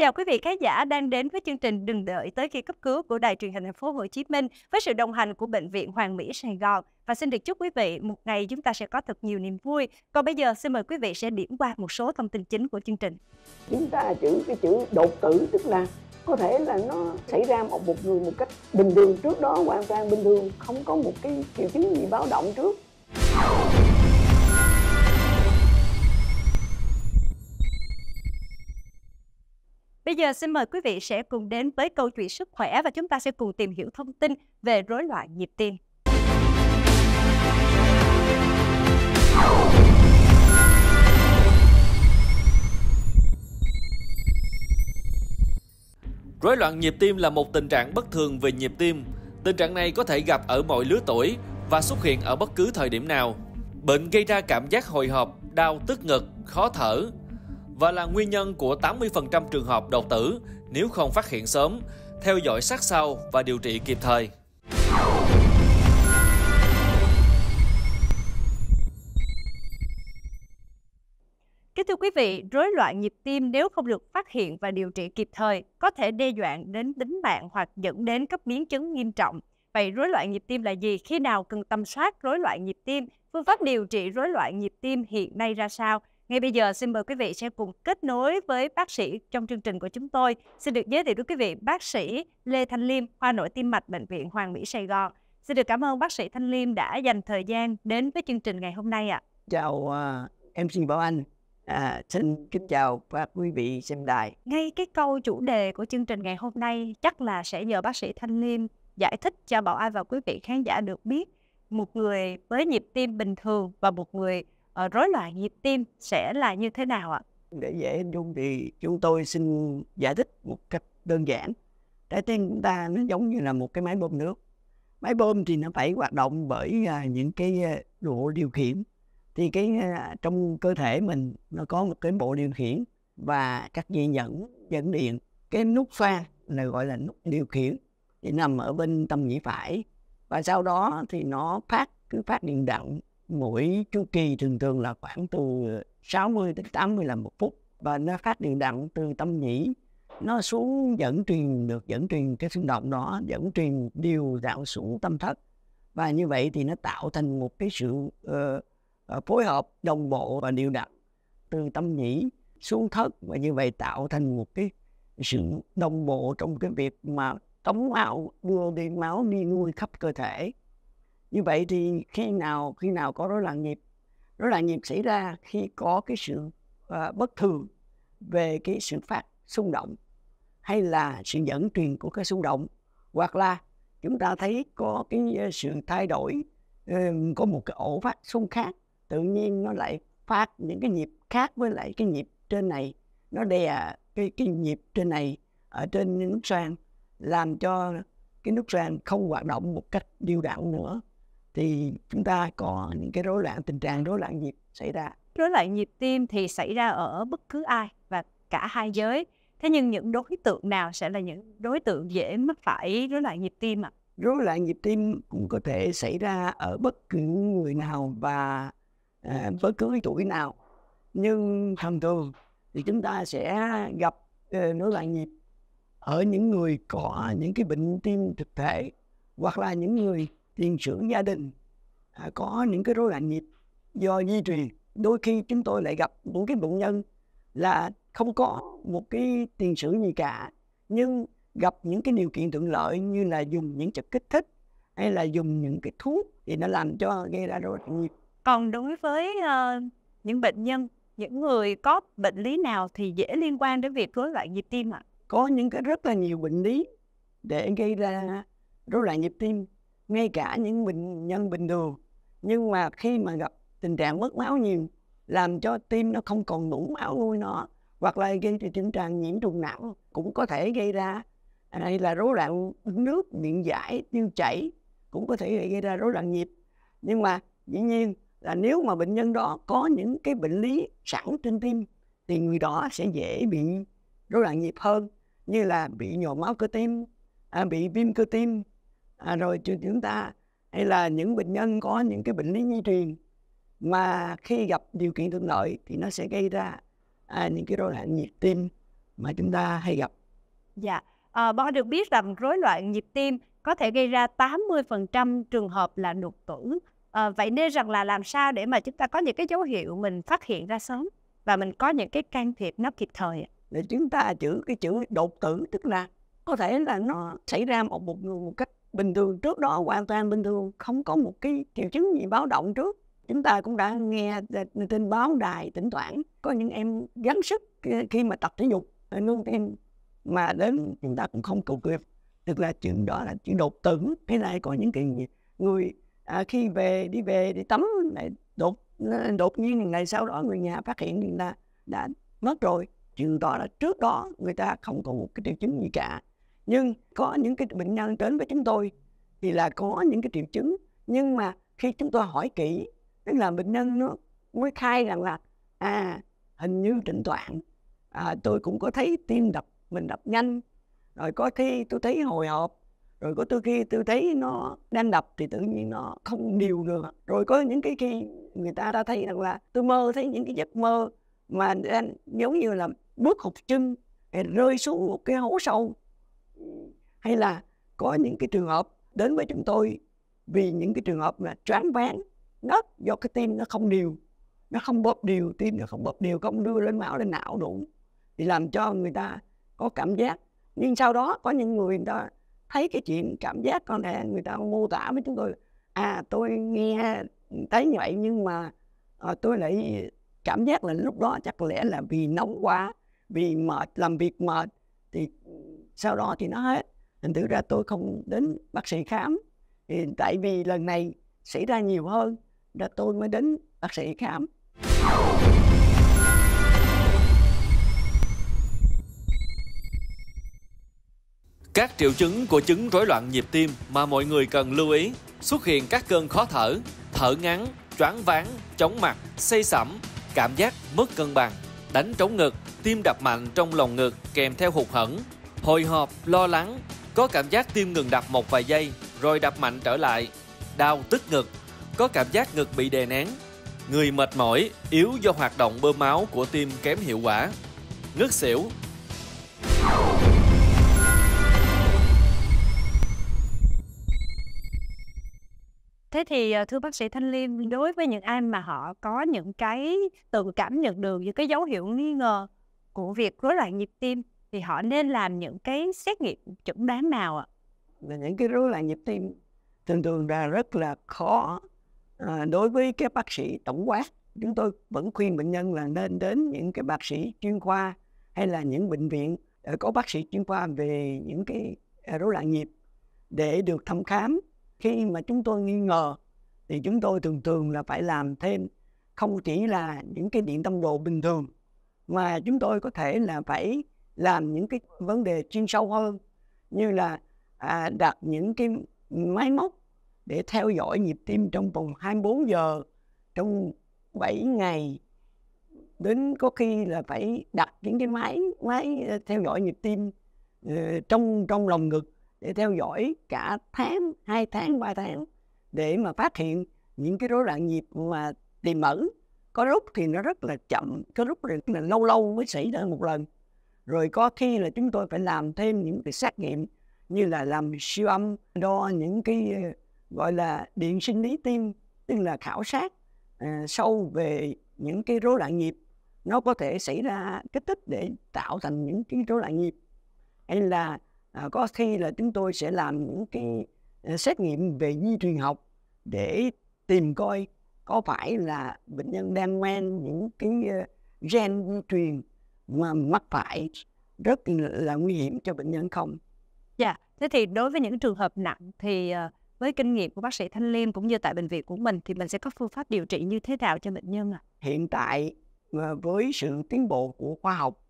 chào quý vị khán giả đang đến với chương trình Đừng đợi tới khi cấp cứu của Đài truyền hình thành phố Hồ Chí Minh với sự đồng hành của Bệnh viện Hoàng Mỹ Sài Gòn. Và xin được chúc quý vị một ngày chúng ta sẽ có thật nhiều niềm vui. Còn bây giờ xin mời quý vị sẽ điểm qua một số thông tin chính của chương trình. Chúng ta chữ cái chữ đột tử tức là có thể là nó xảy ra một một người một cách bình thường trước đó hoàn toàn bình thường không có một cái triệu chứng gì báo động trước Bây giờ xin mời quý vị sẽ cùng đến với câu chuyện sức khỏe và chúng ta sẽ cùng tìm hiểu thông tin về rối loạn nhịp tim. Rối loạn nhịp tim là một tình trạng bất thường về nhịp tim. Tình trạng này có thể gặp ở mọi lứa tuổi và xuất hiện ở bất cứ thời điểm nào. Bệnh gây ra cảm giác hồi hộp, đau tức ngực, khó thở, và là nguyên nhân của 80% trường hợp đột tử nếu không phát hiện sớm, theo dõi sát sao và điều trị kịp thời. Kính thưa quý vị, rối loạn nhịp tim nếu không được phát hiện và điều trị kịp thời có thể đe dọa đến tính mạng hoặc dẫn đến các biến chứng nghiêm trọng. Vậy rối loạn nhịp tim là gì? Khi nào cần tầm soát rối loạn nhịp tim? Phương pháp điều trị rối loạn nhịp tim hiện nay ra sao? Ngay bây giờ xin mời quý vị sẽ cùng kết nối với bác sĩ trong chương trình của chúng tôi. Xin được giới thiệu đến quý vị bác sĩ Lê Thanh Liêm, khoa nội tim mạch Bệnh viện Hoàng Mỹ Sài Gòn. Xin được cảm ơn bác sĩ Thanh Liêm đã dành thời gian đến với chương trình ngày hôm nay ạ. À. Chào uh, em xin Bảo Anh, À, xin kính chào các quý vị xem đài. Ngay cái câu chủ đề của chương trình ngày hôm nay chắc là sẽ nhờ bác sĩ Thanh Liêm giải thích cho Bảo Ai và quý vị khán giả được biết một người với nhịp tim bình thường và một người Ờ, rối loạn nhịp tim sẽ là như thế nào ạ? Để dễ hình dung thì chúng tôi xin giải thích một cách đơn giản. Trái tim chúng ta nó giống như là một cái máy bơm nước. Máy bơm thì nó phải hoạt động bởi à, những cái à, bộ điều khiển. Thì cái à, trong cơ thể mình nó có một cái bộ điều khiển và các dây dẫn dẫn điện. Cái nút pha là gọi là nút điều khiển thì nằm ở bên tâm nhĩ phải và sau đó thì nó phát cứ phát điện động mỗi chu kỳ thường thường là khoảng từ 60 đến 80 là một phút và nó phát điện đặng từ tâm nhĩ nó xuống dẫn truyền được dẫn truyền cái xung động đó dẫn truyền điều đạo xuống tâm thất và như vậy thì nó tạo thành một cái sự uh, phối hợp đồng bộ và điều đặn từ tâm nhĩ xuống thất và như vậy tạo thành một cái sự đồng bộ trong cái việc mà tống ảo đưa đi máu đi nuôi khắp cơ thể như vậy thì khi nào khi nào có rối loạn nhịp rối loạn nhịp xảy ra khi có cái sự uh, bất thường về cái sự phát xung động hay là sự dẫn truyền của cái xung động hoặc là chúng ta thấy có cái ờ, sự thay đổi um, có một cái ổ phát xung khác tự nhiên nó lại phát những cái nhịp khác với lại cái nhịp trên này nó đè cái cái nhịp trên này ở trên nút xoang làm cho cái nút xoang không hoạt động một cách điều đặn nữa thì chúng ta có những cái rối loạn tình trạng rối loạn nhịp xảy ra rối loạn nhịp tim thì xảy ra ở bất cứ ai và cả hai giới thế nhưng những đối tượng nào sẽ là những đối tượng dễ mắc phải rối loạn nhịp tim ạ à? rối loạn nhịp tim cũng có thể xảy ra ở bất cứ người nào và à, bất cứ tuổi nào nhưng thường thường thì chúng ta sẽ gặp ờ, rối loạn nhịp ở những người có những cái bệnh tim thực thể hoặc là những người tiền sử gia đình à, có những cái rối loạn nhịp do di truyền đôi khi chúng tôi lại gặp những cái bệnh nhân là không có một cái tiền sử gì cả nhưng gặp những cái điều kiện thuận lợi như là dùng những chất kích thích hay là dùng những cái thuốc thì nó làm cho gây ra rối loạn nhịp còn đối với uh, những bệnh nhân những người có bệnh lý nào thì dễ liên quan đến việc rối loạn nhịp tim ạ? Có những cái rất là nhiều bệnh lý để gây ra rối loạn nhịp tim ngay cả những bệnh nhân bình thường nhưng mà khi mà gặp tình trạng mất máu nhiều làm cho tim nó không còn đủ máu nuôi nó hoặc là gây ra tình trạng nhiễm trùng não cũng có thể gây ra à, hay là rối loạn nước miệng giải tiêu chảy cũng có thể gây ra rối loạn nhịp nhưng mà dĩ nhiên là nếu mà bệnh nhân đó có những cái bệnh lý sẵn trên tim thì người đó sẽ dễ bị rối loạn nhịp hơn như là bị nhồi máu cơ tim à, bị viêm cơ tim à, rồi chúng ta hay là những bệnh nhân có những cái bệnh lý di truyền mà khi gặp điều kiện thuận lợi thì nó sẽ gây ra à, những cái rối loạn nhịp tim mà chúng ta hay gặp. Dạ, à, ờ, bác được biết rằng rối loạn nhịp tim có thể gây ra 80% trường hợp là đột tử. À, vậy nên rằng là làm sao để mà chúng ta có những cái dấu hiệu mình phát hiện ra sớm và mình có những cái can thiệp nó kịp thời? Để chúng ta chữ cái chữ đột tử tức là có thể là nó xảy ra một một, một cách bình thường trước đó hoàn toàn bình thường không có một cái triệu chứng gì báo động trước chúng ta cũng đã nghe tin báo đài tỉnh thoảng có những em gắng sức khi mà tập thể dục à, nương thêm mà đến chúng ta cũng không cầu kịp thực là chuyện đó là chuyện đột tử cái này có những cái người à, khi về đi về đi tắm lại đột à, đột nhiên này sau đó người nhà phát hiện người ta đã mất rồi chuyện đó là trước đó người ta không có một cái triệu chứng gì cả nhưng có những cái bệnh nhân đến với chúng tôi thì là có những cái triệu chứng nhưng mà khi chúng tôi hỏi kỹ tức là bệnh nhân nó mới khai rằng là à hình như trịnh toạn à, tôi cũng có thấy tim đập mình đập nhanh rồi có khi tôi thấy hồi hộp rồi có tôi khi tôi thấy nó đang đập thì tự nhiên nó không điều được rồi có những cái khi người ta đã thấy rằng là tôi mơ thấy những cái giấc mơ mà giống như là bước hụt chân rơi xuống một cái hố sâu hay là có những cái trường hợp đến với chúng tôi vì những cái trường hợp là choáng váng nó do cái tim nó không đều, nó không bóp đều tim nó không bóp đều không đưa lên máu lên não đủ thì làm cho người ta có cảm giác nhưng sau đó có những người người ta thấy cái chuyện cảm giác con này người ta mô tả với chúng tôi à tôi nghe thấy như vậy nhưng mà à, tôi lại cảm giác là lúc đó chắc lẽ là vì nóng quá vì mệt làm việc mệt thì sau đó thì nó hết thành thử ra tôi không đến bác sĩ khám thì tại vì lần này xảy ra nhiều hơn là tôi mới đến bác sĩ khám Các triệu chứng của chứng rối loạn nhịp tim mà mọi người cần lưu ý xuất hiện các cơn khó thở, thở ngắn, choáng váng, chóng mặt, say sẩm, cảm giác mất cân bằng, đánh trống ngực, tim đập mạnh trong lòng ngực kèm theo hụt hẫng, Hồi hộp, lo lắng, có cảm giác tim ngừng đập một vài giây rồi đập mạnh trở lại, đau tức ngực, có cảm giác ngực bị đè nén, người mệt mỏi, yếu do hoạt động bơm máu của tim kém hiệu quả, ngất xỉu. Thế thì ờ, thưa bác sĩ Thanh Liêm, đối với những ai mà họ có những cái tự cảm nhận được những cái dấu hiệu nghi ngờ của việc rối loạn nhịp tim thì họ nên làm những cái xét nghiệm chẩn đoán nào ạ? Là những cái rối loạn nhịp tim thường thường là rất là khó à, đối với các bác sĩ tổng quát. Chúng tôi vẫn khuyên bệnh nhân là nên đến những cái bác sĩ chuyên khoa hay là những bệnh viện có bác sĩ chuyên khoa về những cái à, rối loạn nhịp để được thăm khám. Khi mà chúng tôi nghi ngờ thì chúng tôi thường thường là phải làm thêm không chỉ là những cái điện tâm đồ bình thường mà chúng tôi có thể là phải làm những cái vấn đề chuyên sâu hơn như là à, đặt những cái máy móc để theo dõi nhịp tim trong vòng 24 giờ trong 7 ngày đến có khi là phải đặt những cái máy máy ờ, theo dõi nhịp tim ờ, trong trong lồng ngực để theo dõi cả tháng, hai tháng, ba tháng để mà phát hiện những cái rối loạn nhịp mà tiềm ẩn. Có lúc thì nó rất là chậm, có lúc thì là lâu lâu mới xảy ra một lần rồi có khi là chúng tôi phải làm thêm những cái xét nghiệm như là làm siêu âm đo những cái gọi là điện sinh lý tim tức là khảo sát uh, sâu về những cái rối loạn nhịp nó có thể xảy ra kích thích để tạo thành những cái rối loạn nhịp hay là uh, có khi là chúng tôi sẽ làm những cái à, xét nghiệm về di truyền học để tìm coi có phải là bệnh nhân đang quen những cái uh, gen di truyền mà mắc phải rất là nguy hiểm cho bệnh nhân không? Dạ, yeah. thế thì đối với những trường hợp nặng thì ờ, với kinh nghiệm của bác sĩ Thanh Liêm cũng như tại bệnh viện của mình thì mình sẽ có phương pháp điều trị như thế nào cho bệnh nhân ạ? À? Hiện tại ờ, với sự tiến bộ của khoa học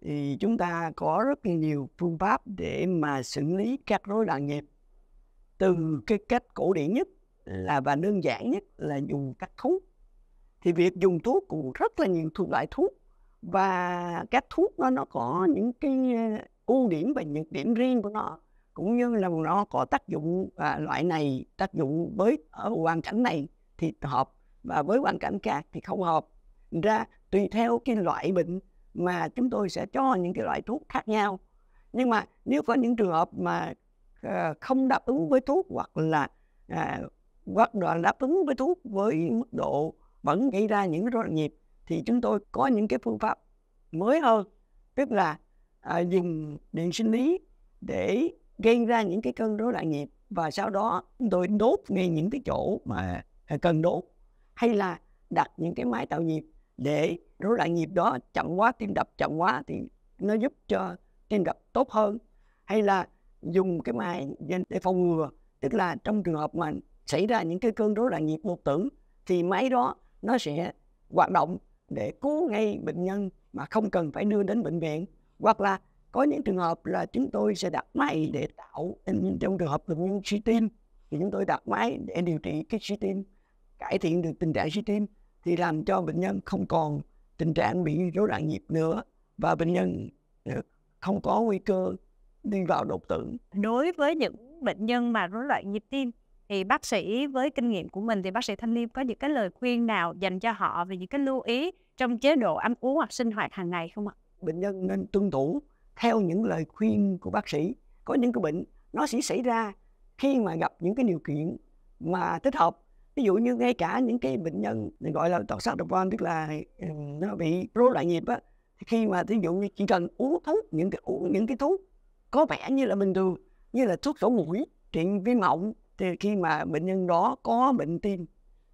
thì chúng ta có rất nhiều phương pháp để mà xử lý các rối loạn nhịp từ cái cách cổ điển nhất là và đơn giản nhất là dùng các thuốc thì việc dùng thuốc cũng rất là nhiều thuộc loại thuốc và các thuốc đó nó có những cái ờ, ưu điểm và nhược điểm riêng của nó cũng như là nó có tác dụng à, loại này tác dụng với ở hoàn cảnh này thì hợp và với hoàn cảnh khác thì không hợp ra tùy theo cái loại bệnh mà chúng tôi sẽ cho những cái loại thuốc khác nhau nhưng mà nếu có những trường hợp mà à, không đáp ứng với thuốc hoặc là à, hoặc là đáp ứng với thuốc với mức độ vẫn gây ra những rối loạn nhịp thì chúng tôi có những cái phương pháp mới hơn tức là à, dùng điện sinh lý để gây ra những cái cơn rối loạn nhịp và sau đó chúng tôi đốt ngay những cái chỗ mà à, cần đốt hay là đặt những cái máy tạo nhịp để rối loạn nhịp đó chậm quá tim đập chậm quá thì nó giúp cho tim đập tốt hơn hay là dùng cái máy để phòng ngừa tức là trong trường hợp mà xảy ra những cái cơn rối loạn nhịp đột tử thì máy đó nó sẽ hoạt động để cứu ngay bệnh nhân mà không cần phải đưa đến bệnh viện hoặc là có những trường hợp là chúng tôi sẽ đặt máy để tạo trong trường hợp bệnh nhân suy tim thì chúng tôi đặt máy để điều trị cái suy tim cải thiện được tình trạng suy tim thì làm cho bệnh nhân không còn tình trạng bị rối loạn nhịp nữa và bệnh nhân ờ, không có nguy cơ đi vào đột tử đối với những bệnh nhân mà rối loạn nhịp tim thì bác sĩ với kinh nghiệm của mình thì bác sĩ Thanh Liêm có những cái lời khuyên nào dành cho họ về những cái lưu ý trong chế độ ăn uống hoặc sinh hoạt hàng ngày không ạ? Bệnh nhân nên tuân thủ theo những lời khuyên của bác sĩ. Có những cái bệnh nó chỉ xảy ra khi mà gặp những cái điều kiện mà thích hợp. Ví dụ như ngay cả những cái bệnh nhân gọi là tọt sát độc quan tức là ừ, nó bị rối loạn nhịp á khi mà thí dụ như chỉ cần uống thuốc những cái uống những cái thuốc có vẻ như là bình thường như là thuốc sổ mũi trị viêm họng thì khi mà bệnh nhân đó có bệnh tim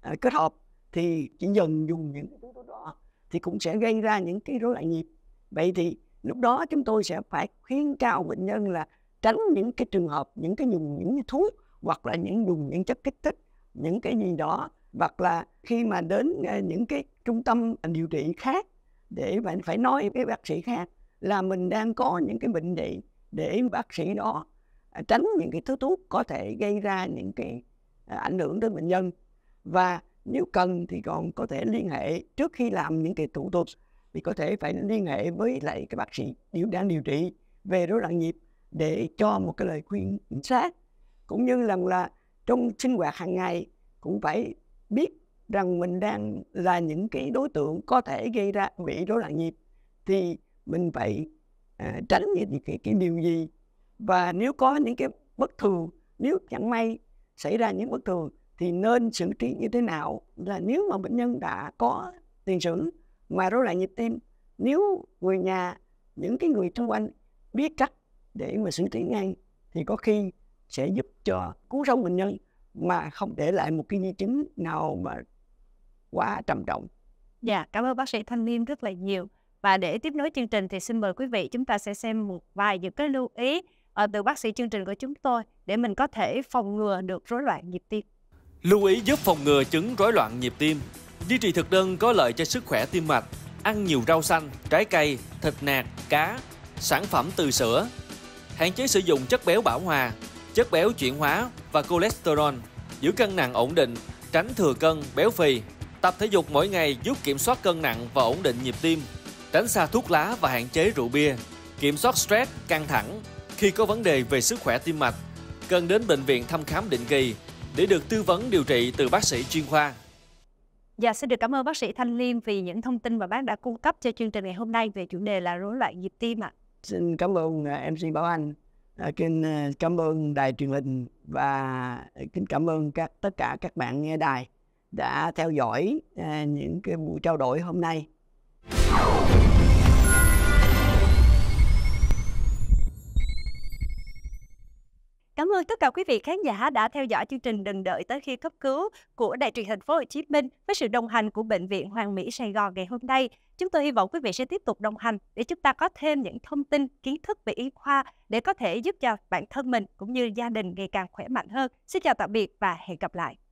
à, kết hợp thì chỉ dần dùng những cái thuốc đó thì cũng sẽ gây ra những cái rối loạn nhịp vậy thì lúc đó chúng tôi sẽ phải khuyến cáo bệnh nhân là tránh những cái trường hợp những cái dùng những cái thuốc hoặc là những dùng những chất kích thích những cái gì đó hoặc là khi mà đến à, những cái trung tâm điều trị khác để bạn phải nói với bác sĩ khác là mình đang có những cái bệnh gì để bác sĩ đó À, tránh những cái thứ thuốc có thể gây ra những cái à, ảnh hưởng đến bệnh nhân và nếu cần thì còn có thể liên hệ trước khi làm những cái thủ tục thì có thể phải liên hệ với lại cái bác sĩ điều đang điều trị về rối loạn nhịp để cho một cái lời khuyên chính xác cũng như là, là trong sinh hoạt hàng ngày cũng phải biết rằng mình đang là những cái đối tượng có thể gây ra bị rối loạn nhịp thì mình phải à, tránh những cái, cái điều gì và nếu có những cái bất thường nếu chẳng may xảy ra những bất thường thì nên xử trí như thế nào là nếu mà bệnh nhân đã có tiền sử mà rối loạn nhịp tim nếu người nhà những cái người xung quanh biết cách để mà xử trí ngay thì có khi sẽ giúp cho cứu sống bệnh nhân mà không để lại một cái di chứng nào mà quá trầm trọng. Dạ, cảm ơn bác sĩ Thanh Liêm rất là nhiều. Và để tiếp nối chương trình thì xin mời quý vị chúng ta sẽ xem một vài những cái lưu ý Ờ, từ bác sĩ chương trình của chúng tôi để mình có thể phòng ngừa được rối loạn nhịp tim. Lưu ý giúp phòng ngừa chứng rối loạn nhịp tim. Duy trì thực đơn có lợi cho sức khỏe tim mạch. Ăn nhiều rau xanh, trái cây, thịt nạc, cá, sản phẩm từ sữa. Hạn chế sử dụng chất béo bão hòa, chất béo chuyển hóa và cholesterol. Giữ cân nặng ổn định, tránh thừa cân, béo phì. Tập thể dục mỗi ngày giúp kiểm soát cân nặng và ổn định nhịp tim. Tránh xa thuốc lá và hạn chế rượu bia. Kiểm soát stress, căng thẳng, khi có vấn đề về sức khỏe tim mạch, cần đến bệnh viện thăm khám định kỳ để được tư vấn điều trị từ bác sĩ chuyên khoa. Dạ, xin được cảm ơn bác sĩ Thanh Liêm vì những thông tin mà bác đã cung cấp cho chương trình ngày hôm nay về chủ đề là rối loạn nhịp tim ạ. Xin cảm ơn à, MC Bảo Anh, à, kính à, cảm ơn đài truyền hình và kính cảm ơn các tất cả các bạn nghe đài đã theo dõi những cái buổi trao đổi hôm nay. Cảm ơn tất cả quý vị khán giả đã theo dõi chương trình Đừng đợi tới khi cấp cứu của Đại truyền thành phố Hồ Chí Minh với sự đồng hành của Bệnh viện Hoàng Mỹ Sài Gòn ngày hôm nay. Chúng tôi hy vọng quý vị sẽ tiếp tục đồng hành để chúng ta có thêm những thông tin, kiến thức về y khoa để có thể giúp cho bản thân mình cũng như gia đình ngày càng khỏe mạnh hơn. Xin chào tạm biệt và hẹn gặp lại.